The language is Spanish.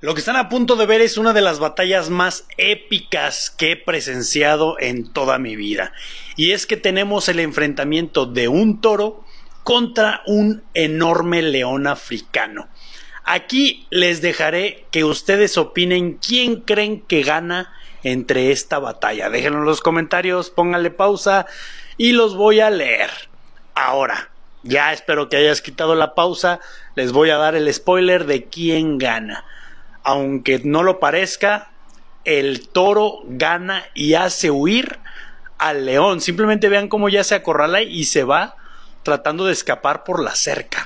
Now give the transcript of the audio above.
Lo que están a punto de ver es una de las batallas más épicas que he presenciado en toda mi vida. Y es que tenemos el enfrentamiento de un toro contra un enorme león africano. Aquí les dejaré que ustedes opinen quién creen que gana entre esta batalla. Déjenlo en los comentarios, pónganle pausa y los voy a leer. Ahora, ya espero que hayas quitado la pausa, les voy a dar el spoiler de quién gana aunque no lo parezca, el toro gana y hace huir al león. Simplemente vean cómo ya se acorrala y se va tratando de escapar por la cerca.